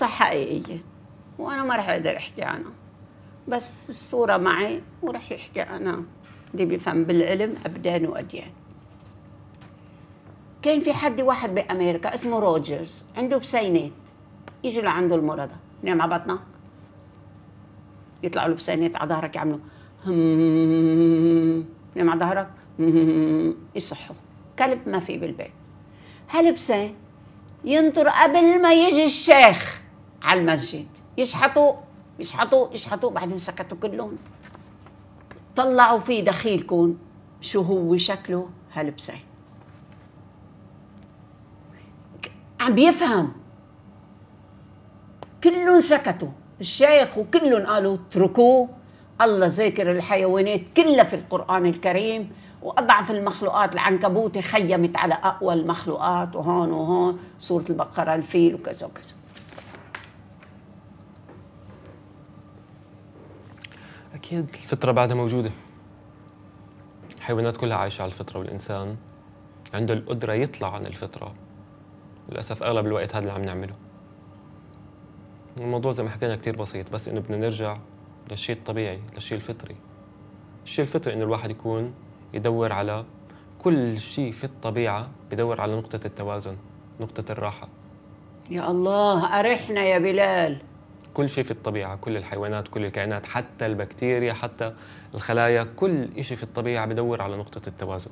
قصة حقيقية وأنا ما راح أقدر أحكي عنها بس الصورة معي وراح يحكي عنها اللي بيفهم بالعلم أبدان وأديان كان في حد واحد بأمريكا اسمه روجرز عنده بسينات يجوا لعنده المرضى نام على بطنك يطلعوا له بسينات على ظهرك يعملوا هم نام على ظهرك يصحوا كلب ما في بالبيت هالبسين ينطر قبل ما يجي الشيخ على المسجد يشحطوا يشحطوا يشحطوا بعدين سكتوا كلهم طلعوا في دخيلكم شو هو شكله هلبسه عم بيفهم كلهم سكتوا الشيخ وكلهم قالوا اتركوه الله ذاكر الحيوانات كلها في القرآن الكريم وأضعف المخلوقات العنكبوت خيمت على أقوى المخلوقات وهون وهون سورة البقرة الفيل وكذا وكذا اكيد الفطره بعدها موجوده الحيوانات كلها عايشه على الفطره والانسان عنده القدره يطلع عن الفطره للاسف اغلب الوقت هذا اللي عم نعمله الموضوع زي ما حكينا كثير بسيط بس انه بدنا نرجع للشيء الطبيعي للشيء الفطري الشيء الفطري انه الواحد يكون يدور على كل شيء في الطبيعه بدور على نقطه التوازن نقطه الراحه يا الله أرحنا يا بلال كل شيء في الطبيعة كل الحيوانات كل الكائنات حتى البكتيريا حتى الخلايا كل شيء في الطبيعة بدور على نقطة التوازن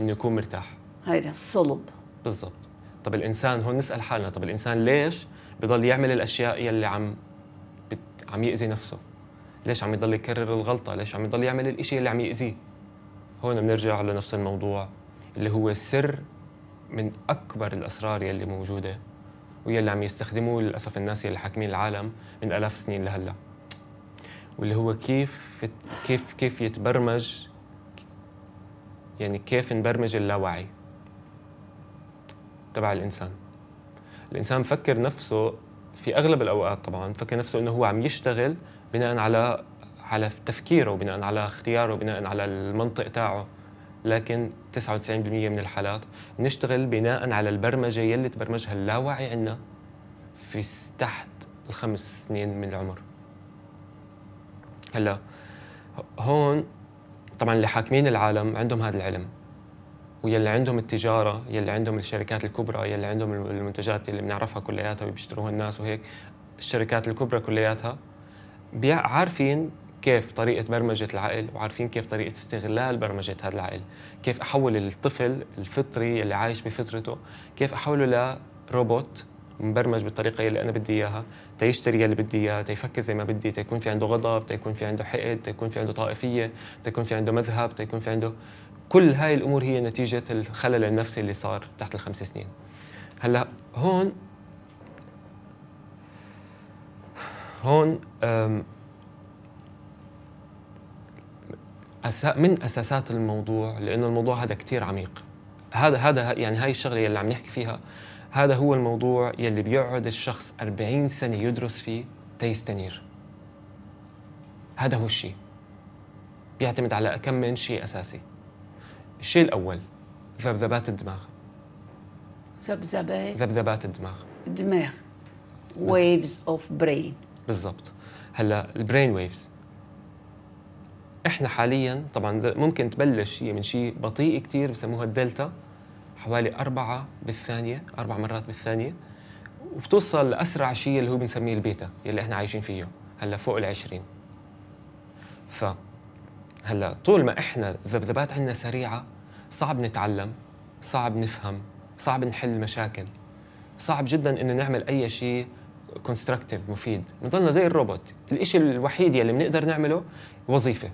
إنه يكون مرتاح هيدا الصلب بالضبط طب الإنسان هون نسأل حالنا طب الإنسان ليش بضل يعمل الأشياء يلي عم بت... عم يأذي نفسه ليش عم يضل يكرر الغلطة ليش عم يضل يعمل الإشي اللي عم يأذيه هون بنرجع لنفس الموضوع اللي هو السر من أكبر الأسرار يلي موجودة ويلي عم يستخدموه للاسف الناس يلي حاكمين العالم من الاف السنين لهلا واللي هو كيف كيف كيف يتبرمج يعني كيف نبرمج اللاوعي تبع الانسان الانسان مفكر نفسه في اغلب الاوقات طبعا مفكر نفسه انه هو عم يشتغل بناء على على تفكيره بناء على اختياره بناء على المنطق تاعه لكن 99% من الحالات بنشتغل بناء على البرمجه يلي تبرمجها اللاوعي عندنا في تحت الخمس سنين من العمر هلا هون طبعا اللي حاكمين العالم عندهم هذا العلم ويلي عندهم التجاره يلي عندهم الشركات الكبرى يلي عندهم المنتجات اللي بنعرفها كلياتها وبيشتروها الناس وهيك الشركات الكبرى كلياتها عارفين كيف طريقة برمجة العقل وعارفين كيف طريقة استغلال برمجة هذا العقل كيف أحول الطفل الفطري اللي عايش بفطرته كيف أحوله لروبوت مبرمج بالطريقة اللي أنا بدي إياها تيشتري اللي بدي إياه تيفكر زي ما بدي تيكون في عنده غضب تيكون في عنده حقد تيكون في عنده طائفية تيكون في عنده مذهب تيكون في عنده كل هاي الأمور هي نتيجة الخلل النفسي اللي صار تحت الخمس سنين هلا هون هون أسا من اساسات الموضوع لانه الموضوع هذا كثير عميق هذا هذا يعني هاي الشغله يلي عم نحكي فيها هذا هو الموضوع يلي بيقعد الشخص 40 سنه يدرس فيه تيستنير هذا هو الشيء بيعتمد على كم من شيء اساسي الشيء الاول ذبذبات الدماغ ذبذبات ذبذبات الدماغ الدماغ ويفز اوف برين بالضبط هلا البرين ويفز احنا حاليا طبعا ممكن تبلش هي من شيء بطيء كثير بسموها الدلتا حوالي أربعة بالثانية أربع مرات بالثانية وبتوصل لأسرع شيء اللي هو بنسميه البيتا اللي احنا عايشين فيه هلا فوق العشرين ف هلا طول ما احنا الذبذبات عندنا سريعة صعب نتعلم صعب نفهم صعب نحل مشاكل صعب جدا انه نعمل اي شيء كونستركتيف مفيد نضلنا زي الروبوت الإشي الوحيد يلي بنقدر نعمله وظيفة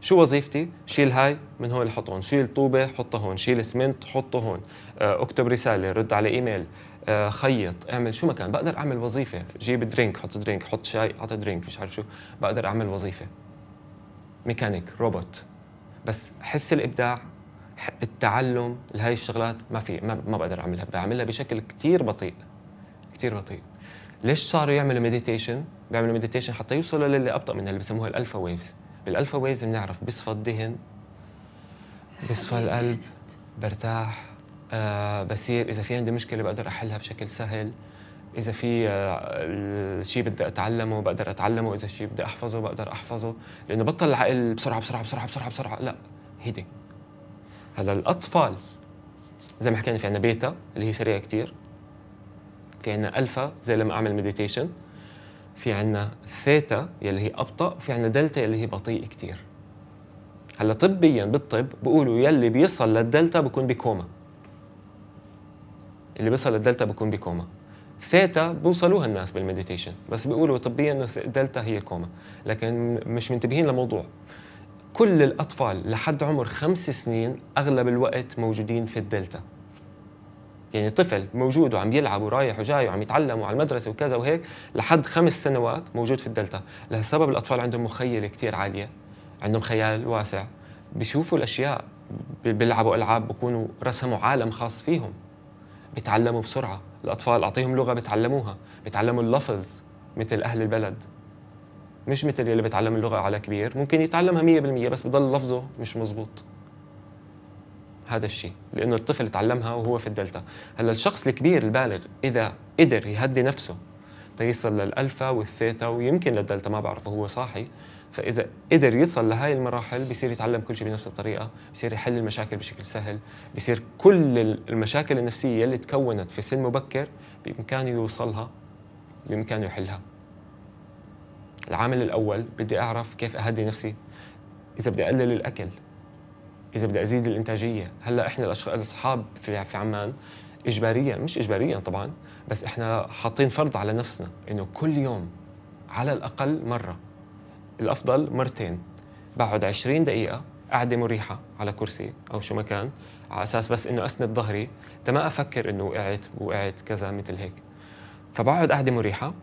شو وظيفتي؟ شيل هاي من هون لحط هون، شيل طوبة حطها هون، شيل اسمنت حطه هون، آه، اكتب رسالة رد على ايميل آه، خيط اعمل شو ما كان بقدر اعمل وظيفة جيب درينك حط درينك حط شاي اعطي درينك مش عارف شو بقدر اعمل وظيفة ميكانيك روبوت بس حس الابداع التعلم لهي الشغلات ما في ما, ما بقدر اعملها بعملها بشكل كثير بطيء كثير بطيء ليش صاروا يعملوا مديتيشن بيعملوا مديتيشن حتى يوصلوا للي ابطا منها اللي بسموها الالفا ويفز بالالفا ويز بنعرف بصفى الدهن بصفى القلب برتاح آه بصير اذا في عندي مشكله بقدر احلها بشكل سهل اذا في آه، شيء بدي اتعلمه بقدر اتعلمه اذا شيء بدي احفظه بقدر احفظه لانه بطل العقل بسرعه بسرعه بسرعه بسرعه بسرعه لا هدي هلا الاطفال زي ما حكينا في عندنا بيتا اللي هي سريعه كثير في عندنا الفا زي لما اعمل مديتيشن في عندنا ثيتا يلي هي ابطا وفي عندنا دلتا يلي هي بطيء كثير هلا طبيا بالطب بيقولوا يلي بيصل للدلتا بكون بكوما اللي بيصل للدلتا بكون بكوما ثيتا بوصلوها الناس بالمديتيشن بس بيقولوا طبيا انه دلتا هي كوما لكن مش منتبهين لموضوع كل الاطفال لحد عمر خمس سنين اغلب الوقت موجودين في الدلتا يعني طفل موجود وعم يلعب ورايح وجاي وعم يتعلم وعلى المدرسه وكذا وهيك لحد خمس سنوات موجود في الدلتا لهالسبب الاطفال عندهم مخيله كثير عاليه عندهم خيال واسع بيشوفوا الاشياء بيلعبوا العاب بكونوا رسموا عالم خاص فيهم بيتعلموا بسرعه الاطفال اعطيهم لغه بيتعلموها بيتعلموا اللفظ مثل اهل البلد مش مثل اللي بيتعلم اللغه على كبير ممكن يتعلمها 100% بس بضل لفظه مش مزبوط هذا الشيء لانه الطفل تعلمها وهو في الدلتا هلا الشخص الكبير البالغ اذا قدر يهدي نفسه تيصل للالفا والثيتا ويمكن للدلتا ما بعرف هو صاحي فاذا قدر يصل لهي المراحل بصير يتعلم كل شيء بنفس الطريقه بصير يحل المشاكل بشكل سهل بصير كل المشاكل النفسيه اللي تكونت في سن مبكر بامكانه يوصلها بامكانه يحلها العامل الاول بدي اعرف كيف اهدي نفسي اذا بدي اقلل الاكل اذا بدي ازيد الانتاجيه هلا احنا الاشخاص الاصحاب في في عمان اجباريا مش اجباريا طبعا بس احنا حاطين فرض على نفسنا انه كل يوم على الاقل مره الافضل مرتين بقعد 20 دقيقه قاعدة مريحة على كرسي أو شو مكان على أساس بس إنه أسند ظهري ما أفكر إنه وقعت وقعت كذا مثل هيك فبقعد قاعدة مريحة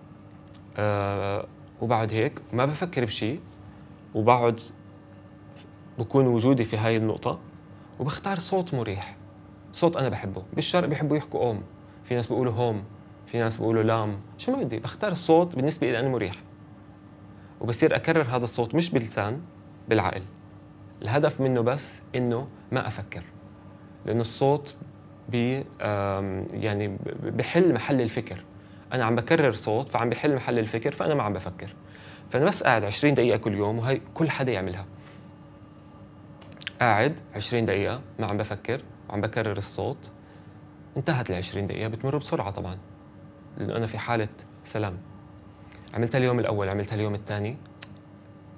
أه وبقعد هيك ما بفكر بشيء وبقعد بكون وجودي في هاي النقطة وبختار صوت مريح صوت أنا بحبه بالشرق بيحبوا يحكوا أم في ناس بيقولوا هوم في ناس بيقولوا لام شو ما بدي بختار صوت بالنسبة لي أنا مريح وبصير أكرر هذا الصوت مش بلسان بالعقل الهدف منه بس إنه ما أفكر لأنه الصوت بي يعني بحل محل الفكر أنا عم بكرر صوت فعم بحل محل الفكر فأنا ما عم بفكر فأنا بس قاعد 20 دقيقة كل يوم وهي كل حدا يعملها قاعد 20 دقيقة ما عم بفكر وعم بكرر الصوت انتهت ال 20 دقيقة بتمر بسرعة طبعا لأنه أنا في حالة سلام عملتها اليوم الأول عملتها اليوم الثاني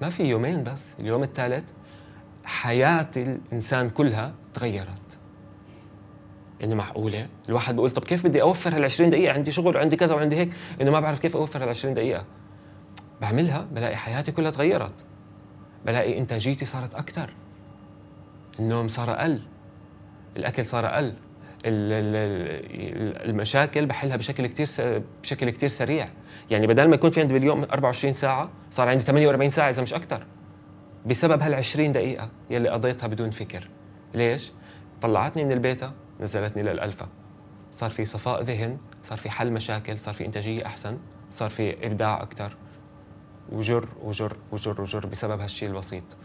ما في يومين بس اليوم الثالث حياة الإنسان كلها تغيرت إنه معقولة الواحد بيقول طب كيف بدي أوفر هال 20 دقيقة عندي شغل وعندي كذا وعندي هيك إنه ما بعرف كيف أوفر هال 20 دقيقة بعملها بلاقي حياتي كلها تغيرت بلاقي إنتاجيتي صارت أكثر النوم صار اقل الاكل صار اقل المشاكل بحلها بشكل كثير بشكل كثير سريع يعني بدل ما يكون في عندي باليوم 24 ساعه صار عندي 48 ساعه اذا مش اكثر بسبب هال 20 دقيقه يلي قضيتها بدون فكر ليش طلعتني من البيتا نزلتني للالفا صار في صفاء ذهن صار في حل مشاكل صار في انتاجيه احسن صار في ابداع اكثر وجر وجر وجر وجر بسبب هالشيء البسيط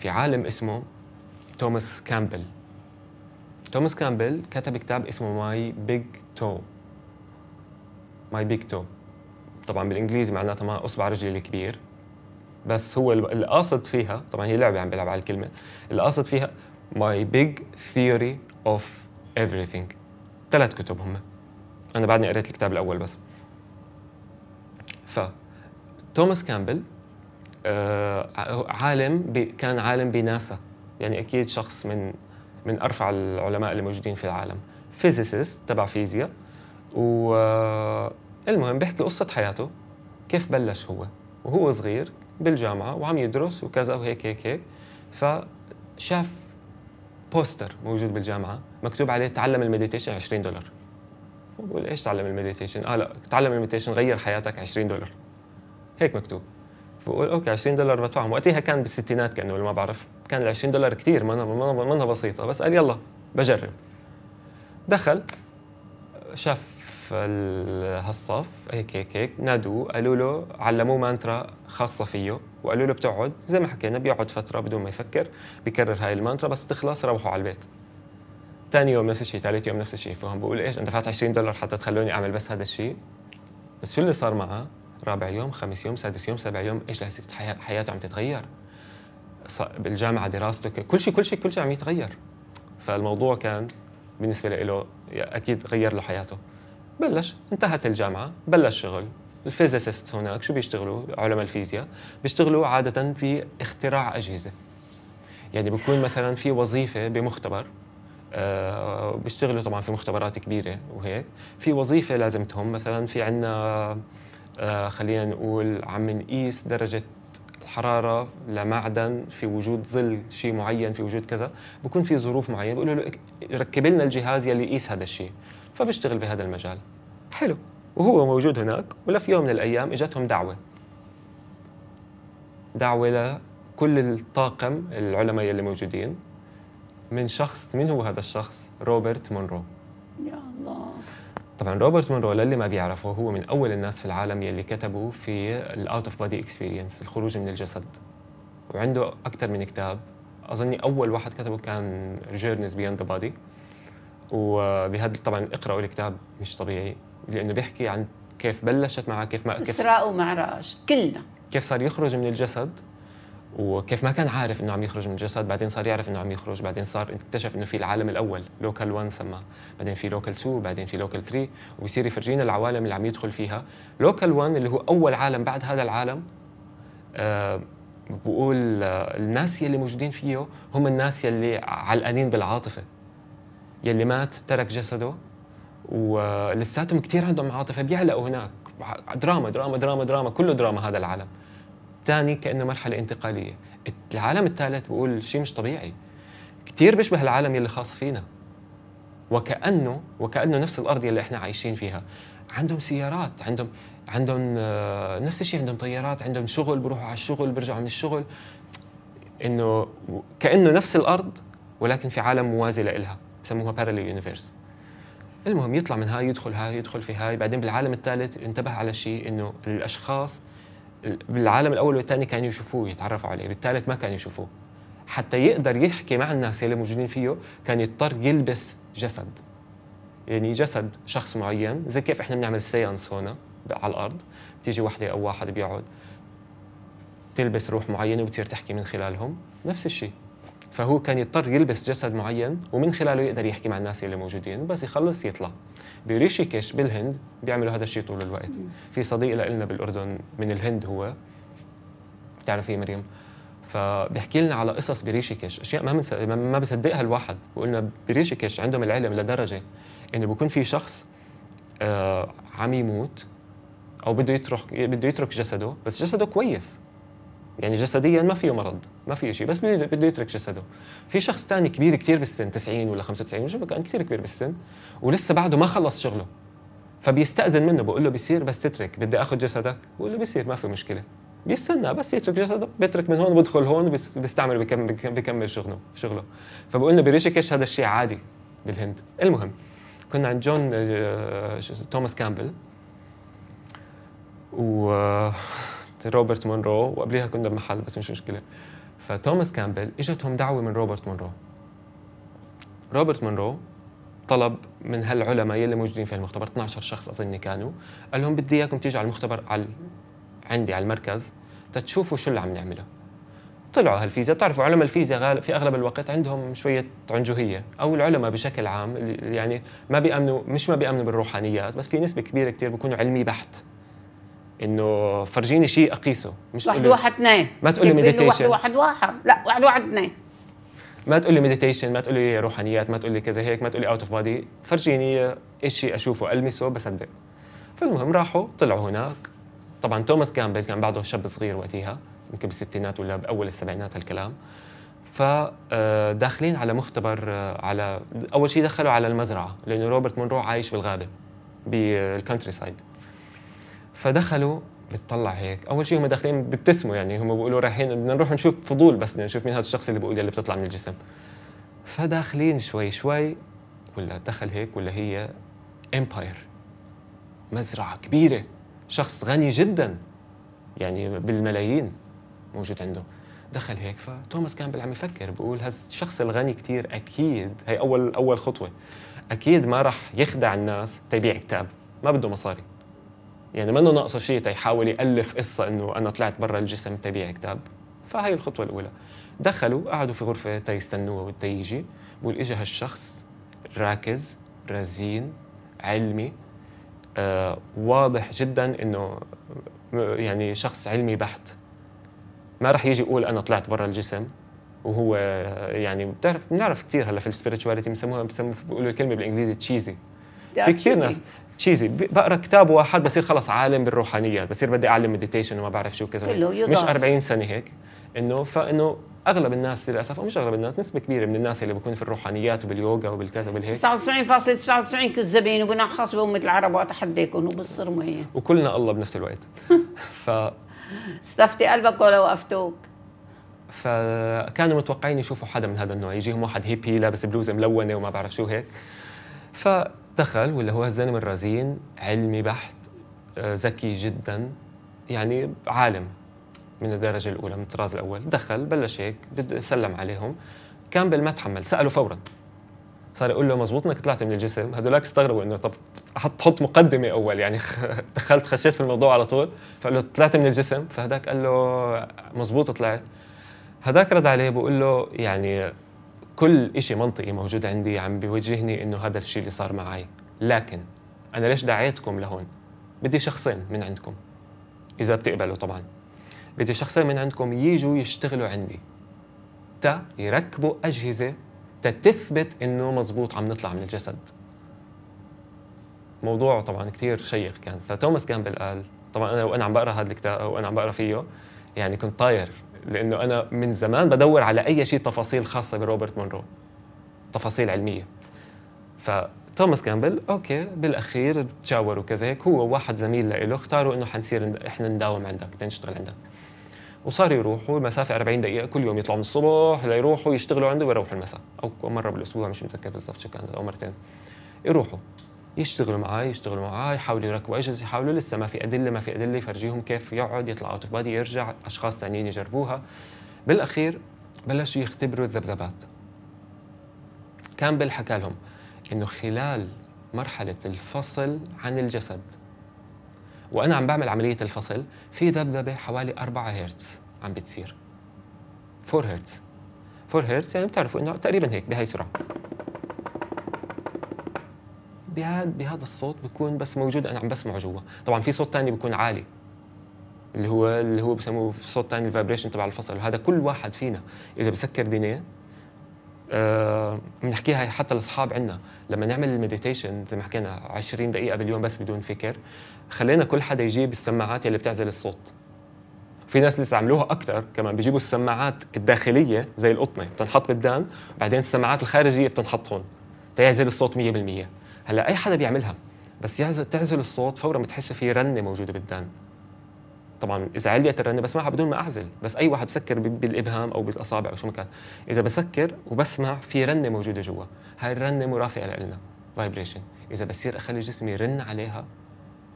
في عالم اسمه توماس كامبل توماس كامبل كتب كتاب اسمه ماي بيج تو ماي بيج تو طبعا بالانجليزي معناتها ما اصبع رجلي الكبير بس هو القاصد فيها طبعا هي لعبه عم بلعب على الكلمه القاصد فيها ماي بيج ثيوري اوف everything ثلاث كتب هم انا بعدني قريت الكتاب الاول بس ف توماس كامبل آه عالم كان عالم بناسا يعني اكيد شخص من من ارفع العلماء اللي موجودين في العالم فيزيسيست تبع فيزياء والمهم آه، بيحكي قصه حياته كيف بلش هو وهو صغير بالجامعه وعم يدرس وكذا وهيك هيك هيك فشاف بوستر موجود بالجامعه مكتوب عليه تعلم المديتيشن 20 دولار بقول ايش تعلم المديتيشن اه لا تعلم المديتيشن غير حياتك 20 دولار هيك مكتوب بقول اوكي 20 دولار بدفعهم وقتها كان بالستينات كانه ما بعرف كان ال 20 دولار كثير منها منها بسيطه بس قال يلا بجرب دخل شاف هالصف هيك هيك هيك نادوه قالوا له علموه مانترا خاصة فيه وقالوا له بتقعد زي ما حكينا بيقعد فترة بدون ما يفكر بكرر هاي المانترا بس تخلص روحوا على البيت ثاني يوم نفس الشيء ثالث يوم نفس الشيء فهم بقول ايش انت دفعت 20 دولار حتى تخلوني اعمل بس هذا الشيء بس شو اللي صار معه رابع يوم خامس يوم سادس يوم سابع يوم ايش لهسه حياته عم تتغير بالجامعه دراسته كل شيء كل شيء كل شيء عم يتغير فالموضوع كان بالنسبه له اكيد غير له حياته بلش انتهت الجامعه بلش شغل الفيزيست هناك شو بيشتغلوا علماء الفيزياء بيشتغلوا عاده في اختراع اجهزه يعني بكون مثلا في وظيفه بمختبر أه بيشتغلوا طبعا في مختبرات كبيره وهيك في وظيفه لازمتهم مثلا في عندنا آه، خلينا نقول عم نقيس درجه الحراره لمعدن في وجود ظل شيء معين في وجود كذا بكون في ظروف معينه بقول له ركب لنا الجهاز يلي يقيس هذا الشيء فبشتغل بهذا المجال حلو وهو موجود هناك ولا في يوم من الايام اجتهم دعوه دعوه لكل الطاقم العلماء يلي موجودين من شخص من هو هذا الشخص روبرت مونرو يا الله طبعا روبرت مونرو للي ما بيعرفه هو من اول الناس في العالم يلي كتبوا في الاوت اوف بودي اكسبيرينس الخروج من الجسد وعنده اكثر من كتاب اظني اول واحد كتبه كان جيرنيز بياند ذا بودي وبهذا طبعا اقراوا الكتاب مش طبيعي لانه بيحكي عن كيف بلشت معه كيف ما كيف اسراء ومعراج كلنا كيف صار يخرج من الجسد وكيف ما كان عارف انه عم يخرج من الجسد بعدين صار يعرف انه عم يخرج بعدين صار اكتشف انه في العالم الاول لوكال 1 سماه بعدين في لوكال 2 بعدين في لوكال 3 وبصير يفرجينا العوالم اللي عم يدخل فيها لوكال 1 اللي هو اول عالم بعد هذا العالم آه بقول آه الناس يلي موجودين فيه هم الناس يلي علقانين بالعاطفه يلي مات ترك جسده ولساتهم كثير عندهم عاطفه بيعلقوا هناك دراما دراما دراما دراما كله دراما هذا العالم الثاني كانه مرحله انتقاليه العالم الثالث بقول شيء مش طبيعي كثير بيشبه العالم يلي خاص فينا وكانه وكانه نفس الارض يلي احنا عايشين فيها عندهم سيارات عندهم عندهم آه، نفس الشيء عندهم طيارات عندهم شغل بروحوا على الشغل بيرجعوا من الشغل انه كانه نفس الارض ولكن في عالم موازي لإلها بسموها باراليل يونيفيرس المهم يطلع من هاي يدخل هاي يدخل في هاي بعدين بالعالم الثالث انتبه على شيء انه الاشخاص بالعالم الاول والثاني كانوا يشوفوه يتعرفوا عليه بالثالث ما كانوا يشوفوه حتى يقدر يحكي مع الناس اللي موجودين فيه كان يضطر يلبس جسد يعني جسد شخص معين زي كيف احنا بنعمل سيانس هون على الارض بتيجي وحده او واحد بيقعد تلبس روح معينه وبتصير تحكي من خلالهم نفس الشيء فهو كان يضطر يلبس جسد معين ومن خلاله يقدر يحكي مع الناس اللي موجودين وبس يخلص يطلع بريشيكيش بالهند بيعملوا هذا الشيء طول الوقت في صديق لنا بالاردن من الهند هو بتعرفي إيه مريم فبيحكي لنا على قصص بريشيكيش اشياء ما منس... ما بصدقها الواحد وقلنا بريشيكيش عندهم العلم لدرجه انه بكون في شخص آه عم يموت او بده يترك بده يترك جسده بس جسده كويس يعني جسديا ما فيه مرض ما فيه شيء بس بده يترك جسده في شخص ثاني كبير كثير بالسن 90 ولا 95 وشو كان كثير كبير بالسن ولسه بعده ما خلص شغله فبيستأذن منه بقول له بيصير بس تترك بدي اخذ جسدك بقول له بيصير ما في مشكله بيستنى بس يترك جسده بيترك من هون بدخل هون بيستعمل بكمل, بكمل شغله شغله فبقول له كيش هذا الشيء عادي بالهند المهم كنا عند جون آه، توماس كامبل و روبرت مونرو وقبليها كنا بمحل بس مش مشكله فتوماس كامبل اجتهم دعوه من روبرت مونرو روبرت مونرو طلب من هالعلماء يلي موجودين في المختبر 12 شخص اظن كانوا قال لهم بدي اياكم تيجوا على المختبر على عندي على المركز تتشوفوا شو اللي عم نعمله طلعوا هالفيزياء بتعرفوا علماء الفيزياء في اغلب الوقت عندهم شويه عنجهيه او العلماء بشكل عام يعني ما بيامنوا مش ما بيامنوا بالروحانيات بس في نسبه كبيره كثير بيكونوا علمي بحت انه فرجيني شيء اقيسه مش واحد واحد اثنين ما تقولي مديتيشن واحد واحد لا واحد واحد اثنين ما تقولي مديتيشن ما تقولي روحانيات ما تقولي كذا هيك ما تقولي اوت اوف بادي فرجيني شيء اشوفه المسه بصدق فالمهم راحوا طلعوا هناك طبعا توماس كامبل كان بعده شاب صغير وقتها يمكن بالستينات ولا باول السبعينات هالكلام فداخلين آه، على مختبر آه، على اول شيء دخلوا على المزرعه لانه روبرت مونرو عايش بالغابه بالكونتري سايد فدخلوا بتطلع هيك اول شيء هم داخلين بيبتسموا يعني هم بيقولوا رايحين بدنا نروح نشوف فضول بس بدنا نشوف مين هذا الشخص اللي بيقول اللي بتطلع من الجسم فداخلين شوي شوي ولا دخل هيك ولا هي امباير مزرعه كبيره شخص غني جدا يعني بالملايين موجود عنده دخل هيك فتوماس كامبل عم يفكر بقول هذا الشخص الغني كثير اكيد هي اول اول خطوه اكيد ما راح يخدع الناس تبيع كتاب ما بده مصاري يعني منه ناقصه شيء تيحاول يالف قصه انه انا طلعت برا الجسم تبيع كتاب فهي الخطوه الاولى دخلوا قعدوا في غرفه تيستنوها وتيجي بقول اجى هالشخص راكز رزين علمي آه واضح جدا انه يعني شخص علمي بحت ما راح يجي يقول انا طلعت برا الجسم وهو يعني بتعرف بنعرف كثير هلا في السبيريتشواليتي بسموها بسموها بيقولوا الكلمه بالانجليزي تشيزي في كثير ناس تشيزي بقرا كتاب واحد بصير خلص عالم بالروحانيات بصير بدي اعلم مديتيشن وما بعرف شو كذا مش 40 سنه هيك انه فانه اغلب الناس للاسف او مش اغلب الناس نسبه كبيره من الناس اللي بكون في الروحانيات وباليوغا وبالكذا وبالهيك 99.99 كذابين وبناء خاص بامه العرب واتحداكم وبالصرميه وكلنا الله بنفس الوقت ف استفتي قلبك ولا وقفتوك فكانوا متوقعين يشوفوا حدا من هذا النوع يجيهم واحد هيبي لابس بلوزه ملونه وما بعرف شو هيك ف دخل واللي هو الزلمه الرزين علمي بحت آه، ذكي جدا يعني عالم من الدرجه الاولى من الطراز الاول دخل بلش هيك سلم عليهم كامبل ما تحمل ساله فورا صار يقول له مزبوط انك طلعت من الجسم هذولاك استغربوا انه طب حط تحط مقدمه اول يعني دخلت خشيت في الموضوع على طول فقال له طلعت من الجسم فهداك قال له مزبوط طلعت هداك رد عليه بقول له يعني كل شيء منطقي موجود عندي عم بيوجهني انه هذا الشيء اللي صار معي لكن انا ليش دعيتكم لهون بدي شخصين من عندكم اذا بتقبلوا طبعا بدي شخصين من عندكم يجوا يشتغلوا عندي تا يركبوا اجهزه تثبت انه مزبوط عم نطلع من الجسد موضوع طبعا كثير شيق كان فتوماس كامبل قال طبعا انا وانا عم بقرا هذا الكتاب وانا عم بقرا فيه يعني كنت طاير لانه انا من زمان بدور على اي شيء تفاصيل خاصه بروبرت مونرو تفاصيل علميه فتوماس كامبل اوكي بالاخير تشاور وكذا هيك هو واحد زميل له اختاروا انه حنصير احنا نداوم عندك نشتغل عندك وصاروا يروحوا المسافة 40 دقيقة كل يوم يطلعوا من الصبح ليروحوا يشتغلوا عنده ويروحوا المساء أو مرة بالأسبوع مش متذكر بالضبط شو كان أو مرتين يروحوا يشتغلوا معاه يشتغلوا معاه يحاولوا يركبوا اجهزه يحاولوا لسه ما في ادله ما في ادله يفرجيهم كيف يقعد يطلع اوت اوف بادي يرجع اشخاص ثانيين يجربوها بالاخير بلشوا يختبروا الذبذبات كامبل حكى لهم انه خلال مرحله الفصل عن الجسد وانا عم بعمل عمليه الفصل في ذبذبه حوالي 4 هرتز عم بتصير 4 هرتز 4 هرتز يعني بتعرفوا انه تقريبا هيك بهي السرعه بهذا بهذا الصوت بكون بس موجود انا عم بسمعه جوا طبعا في صوت ثاني بكون عالي اللي هو اللي هو بسموه صوت ثاني الفايبريشن تبع الفصل وهذا كل واحد فينا اذا بسكر دينيه آه، بنحكيها حتى لاصحاب عندنا لما نعمل المديتيشن زي ما حكينا 20 دقيقه باليوم بس بدون فكر خلينا كل حدا يجيب السماعات اللي بتعزل الصوت في ناس لسه عملوها اكثر كمان بيجيبوا السماعات الداخليه زي القطنه بتنحط بالدان بعدين السماعات الخارجيه بتنحط هون تيعزل الصوت 100% هلا اي حدا بيعملها بس تعزل الصوت فورا بتحس في رنه موجوده بالدان طبعا اذا عليت الرنه بسمعها بدون ما اعزل بس اي واحد بسكر بالابهام او بالاصابع او شو ما كان اذا بسكر وبسمع في رنه موجوده جوا هاي الرنه مرافقه لنا فايبريشن اذا بصير اخلي جسمي يرن عليها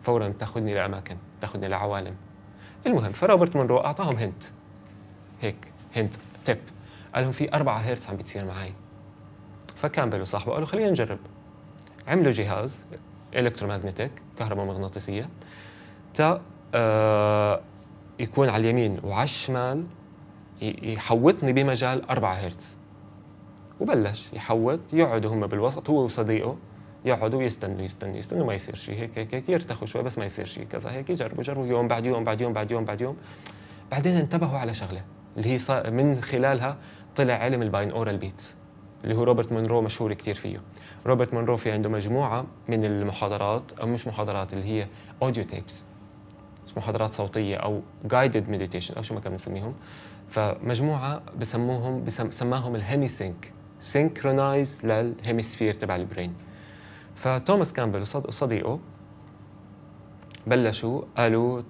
فورا بتاخذني لاماكن بتاخذني لعوالم المهم فروبرت مونرو اعطاهم هنت هيك هنت تيب قال لهم في 4 هرتز عم بتصير معي فكان صاحبه قال له خلينا نجرب عملوا جهاز الكترومغنتيك كهرباء مغناطيسيه تا آه، يكون على اليمين وعلى الشمال يحوطني بمجال 4 هرتز وبلش يحوط يقعدوا هم بالوسط هو وصديقه يقعدوا يستنوا يستنوا يستنوا ما يصير شيء هيك هيك هيك يرتخوا شوي بس ما يصير شيء كذا هيك يجربوا جربوا يوم بعد يوم بعد يوم بعد يوم بعد يوم بعدين انتبهوا على شغله اللي هي من خلالها طلع علم الباين اورال بيتس اللي هو روبرت مونرو مشهور كثير فيه روبرت مونرو في عنده مجموعه من المحاضرات او مش محاضرات اللي هي اوديو تيبس محاضرات صوتيه او جايدد مديتيشن او شو ما كان بنسميهم فمجموعه بسموهم بسم سماهم الهيمي سينك سينكرونايز للهيميسفير تبع البرين فتوماس كامبل وصديقه بلشوا قالوا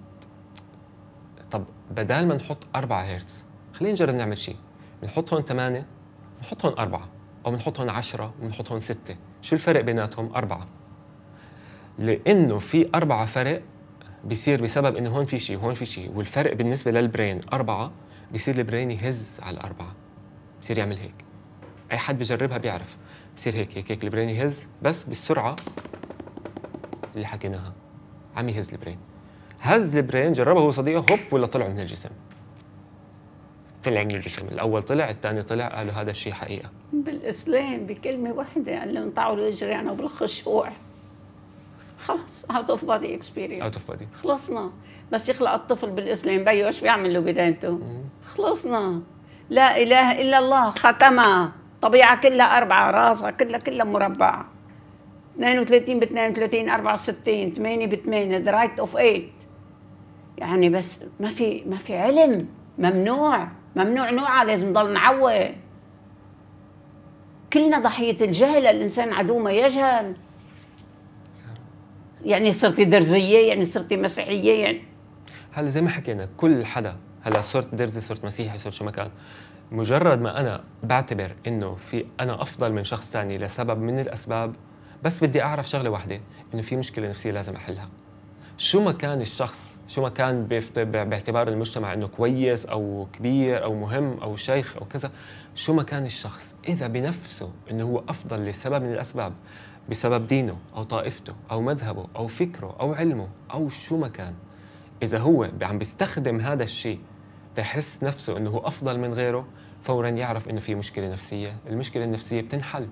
طب بدال ما نحط 4 هرتز خلينا نجرب نعمل شيء بنحط هون 8 بنحط هون 4 او بنحط هون 10 بنحط هون 6 شو الفرق بيناتهم؟ أربعة لأنه في أربعة فرق بيصير بسبب انه هون في شيء هون في شيء والفرق بالنسبه للبرين أربعة بيصير البرين يهز على الأربعة بصير يعمل هيك اي حد بجربها بيعرف بصير هيك هيك هيك البرين يهز بس بالسرعه اللي حكيناها عم يهز البرين هز البرين جربها هو صديقه هوب ولا طلعوا من الجسم طلع من الجسم الاول طلع الثاني طلع قالوا هذا الشيء حقيقه بالاسلام بكلمه واحده علم طاوله الاجر يعني بالخشوع خلص اوت اوف بادي اكسبيرينس اوت اوف بادي خلصنا بس يخلق الطفل بالاسلام بيو ايش بيعمل له بدايته؟ خلصنا لا اله الا الله ختمها طبيعه كلها اربعه راسها كلها كلها مربعه 32 ب 32 64 8 ب 8 ذا رايت اوف 8 يعني بس ما في ما في علم ممنوع ممنوع نوعى لازم نضل نعوى كلنا ضحية الجهل الإنسان عدو ما يجهل يعني صرتي درزية يعني صرتي مسيحية يعني هلا زي ما حكينا كل حدا هلا صرت درزي صرت مسيحي صرت شو ما كان مجرد ما انا بعتبر انه في انا افضل من شخص ثاني لسبب من الاسباب بس بدي اعرف شغله واحده انه في مشكله نفسيه لازم احلها شو ما كان الشخص شو ما كان باعتبار المجتمع انه كويس او كبير او مهم او شيخ او كذا شو ما كان الشخص اذا بنفسه انه هو افضل لسبب من الاسباب بسبب دينه او طائفته او مذهبه او فكره او علمه او شو ما كان اذا هو عم بيستخدم هذا الشيء تحس نفسه انه هو افضل من غيره فورا يعرف انه في مشكله نفسيه المشكله النفسيه بتنحل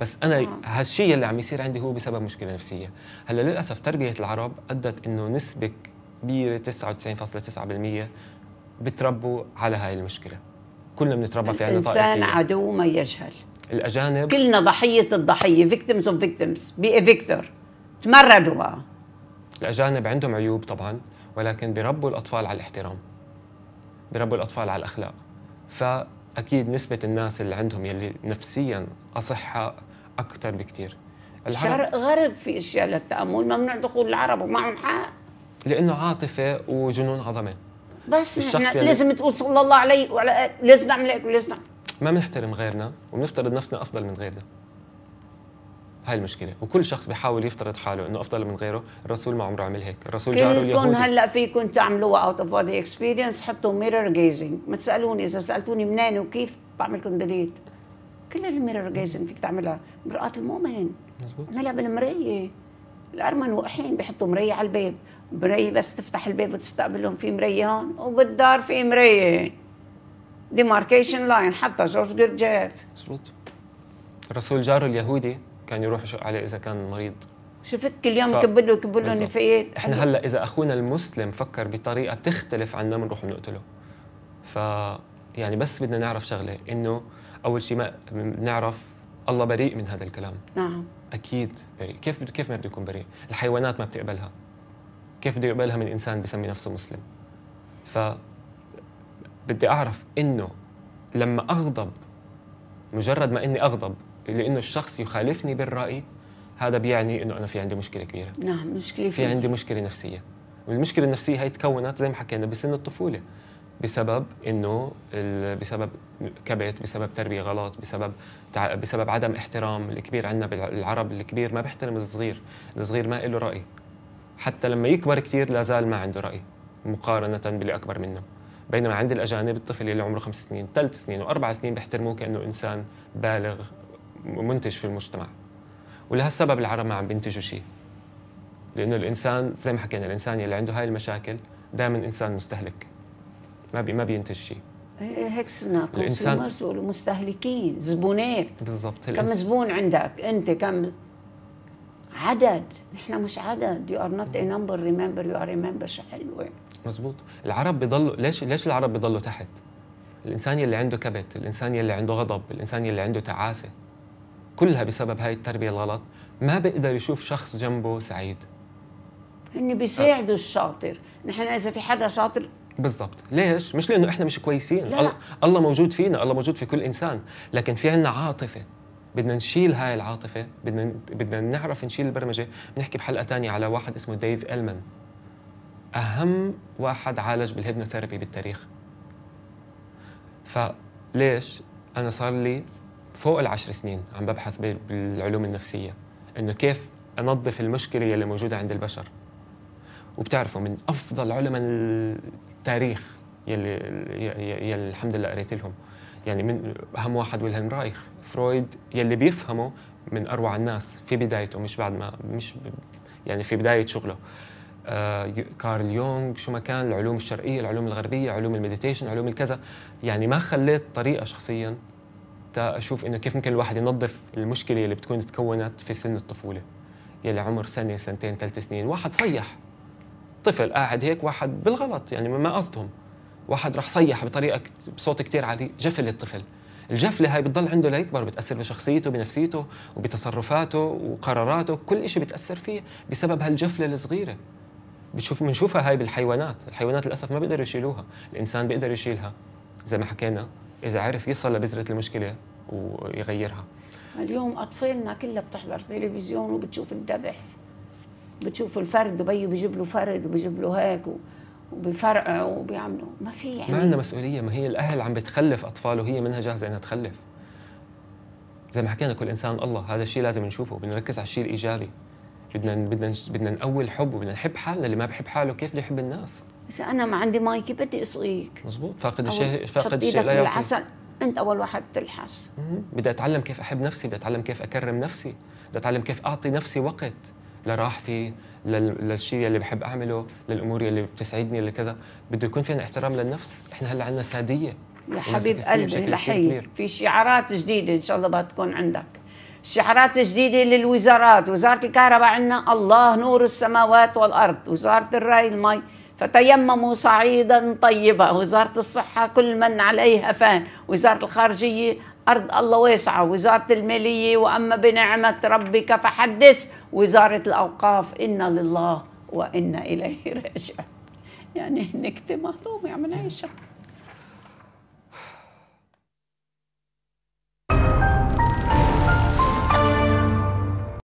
بس انا آه. هالشيء اللي عم يصير عندي هو بسبب مشكله نفسيه هلا للاسف تربيه العرب ادت انه نسبه كبيره 99.9% بتربوا على هاي المشكله كلنا بنتربى في عندنا طائفيه الانسان عدو ما يجهل الاجانب كلنا ضحيه الضحيه فيكتيمز اوف فيكتيمز بي فيكتور تمردوا بقى الاجانب عندهم عيوب طبعا ولكن بيربوا الاطفال على الاحترام بيربوا الاطفال على الاخلاق ف اكيد نسبه الناس اللي عندهم يلي نفسيا اصحاء اكثر بكثير الشرق غرب في اشياء للتامل ممنوع دخول العرب ومعهم حق لانه عاطفه وجنون عظمه بس نحن لازم تقول صلى الله عليه وعلى لازم نعمل هيك ولازم ما بنحترم غيرنا وبنفترض نفسنا افضل من غيرنا هاي المشكله وكل شخص بيحاول يفترض حاله انه افضل من غيره الرسول ما عمره عمل هيك الرسول جاره اليهودي كلكم هلا فيكم تعملوها اوت اوف بودي اكسبيرينس حطوا ميرور جيزنج ما تسالوني اذا سالتوني منين وكيف بعمل لكم دليل كل الميرور جيزنج فيك تعملها مرآة المؤمن مزبوط عملها بالمرايه الارمن وقحين بيحطوا مرايه على الباب مرايه بس تفتح الباب وتستقبلهم في مرايه هون وبالدار في مرايه ديماركيشن لاين حتى جورج جيرجيف مزبوط الرسول جاره اليهودي كان يروح يشق عليه اذا كان مريض شفت كل يوم ف... له يكبر له نفايات احنا هلا اذا اخونا المسلم فكر بطريقه تختلف عنا بنروح بنقتله ف يعني بس بدنا نعرف شغله انه اول شيء ما بنعرف الله بريء من هذا الكلام نعم اكيد بريء كيف كيف ما بده يكون بريء الحيوانات ما بتقبلها كيف بده يقبلها من انسان بيسمي نفسه مسلم ف بدي اعرف انه لما اغضب مجرد ما اني اغضب لانه الشخص يخالفني بالراي هذا بيعني انه انا في عندي مشكله كبيره نعم مشكله في عندي مشكله نفسيه والمشكله النفسيه هي تكونت زي ما حكينا بسن الطفوله بسبب انه بسبب كبت بسبب تربيه غلط بسبب تع... بسبب عدم احترام الكبير عندنا بالعرب الكبير ما بيحترم الصغير الصغير ما له راي حتى لما يكبر كثير لا زال ما عنده راي مقارنه باللي اكبر منه بينما عند الاجانب الطفل اللي عمره خمس سنين ثلاث سنين واربع سنين بيحترموه كانه انسان بالغ منتج في المجتمع ولهالسبب العرب ما عم بينتجوا شيء لانه الانسان زي ما حكينا الانسان اللي عنده هاي المشاكل دائما انسان مستهلك ما بي ما بينتج شيء إيه، إيه، هيك صرنا الانسان مستهلكين زبونات بالضبط كم زبون عندك انت كم عدد نحن مش عدد يو ار نوت اي نمبر ريمبر يو ار ريمبر ممبر حلوه مزبوط العرب بيضلوا ليش ليش العرب بيضلوا تحت الانسان يلي عنده كبت الانسان يلي عنده غضب الانسان يلي عنده تعاسه كلها بسبب هاي التربية الغلط ما بقدر يشوف شخص جنبه سعيد هن بيساعدوا الشاطر نحن إذا في حدا شاطر بالضبط ليش مش لانه احنا مش كويسين لا. الله موجود فينا الله موجود في كل انسان لكن في عنا عاطفه بدنا نشيل هاي العاطفه بدنا بدنا نعرف نشيل البرمجه بنحكي بحلقه تانية على واحد اسمه ديف إلمن اهم واحد عالج بالهيبنوثيرابي بالتاريخ فليش انا صار لي فوق العشر سنين عم ببحث بالعلوم النفسيه انه كيف انظف المشكله اللي موجوده عند البشر وبتعرفوا من افضل علماء التاريخ يلي يلي الحمد لله قريت لهم يعني من اهم واحد ويلهلم رايخ فرويد يلي بيفهمه من اروع الناس في بدايته مش بعد ما مش يعني في بدايه شغله آه كارل يونغ شو ما كان العلوم الشرقيه العلوم الغربيه علوم المديتيشن علوم الكذا يعني ما خليت طريقه شخصيا حتى اشوف انه كيف ممكن الواحد ينظف المشكله اللي بتكون تكونت في سن الطفوله يلي عمر سنه سنتين ثلاث سنين واحد صيح طفل قاعد هيك واحد بالغلط يعني ما قصدهم واحد راح صيح بطريقه بصوت كثير عالي جفل الطفل الجفله هاي بتضل عنده ليكبر بتاثر بشخصيته بنفسيته وبتصرفاته وقراراته كل شيء بتاثر فيه بسبب هالجفله الصغيره بتشوف بنشوفها هاي بالحيوانات الحيوانات للاسف ما بيقدروا يشيلوها الانسان بيقدر يشيلها زي ما حكينا اذا عرف يصل لبذره المشكله ويغيرها اليوم اطفالنا كلها بتحضر تلفزيون وبتشوف الذبح بتشوف الفرد وبيو بيجيب له فرد وبيجيب له هيك وبيفرقعوا وبيعملوا ما في يعني ما عندنا مسؤوليه ما هي الاهل عم بتخلف اطفال وهي منها جاهزه انها تخلف زي ما حكينا كل انسان الله هذا الشيء لازم نشوفه بدنا نركز على الشيء الايجابي بدنا بدنا بدنا نقوي الحب وبدنا نحب حالنا اللي ما بحب حاله كيف بده يحب الناس بس انا ما عندي كيف بدي اسقيك مزبوط فاقد الشيء فاقد الشيء لا يعطي العسل انت اول واحد تلحس بدي اتعلم كيف احب نفسي بدي اتعلم كيف اكرم نفسي بدي اتعلم كيف اعطي نفسي وقت لراحتي للشيء اللي بحب اعمله للامور اللي بتسعدني لكذا بده يكون فينا احترام للنفس احنا هلا عندنا ساديه يا حبيب قلبي لحي في شعارات جديده ان شاء الله بتكون عندك شعارات جديده للوزارات وزاره الكهرباء عندنا الله نور السماوات والارض وزاره الراي المي فتيمموا صعيدا طيبا وزارة الصحة كل من عليها فان وزارة الخارجية أرض الله واسعة وزارة المالية وأما بنعمة ربك فحدث وزارة الأوقاف إنا لله وإنا إليه راجعون يعني هن كتير عم نعيشها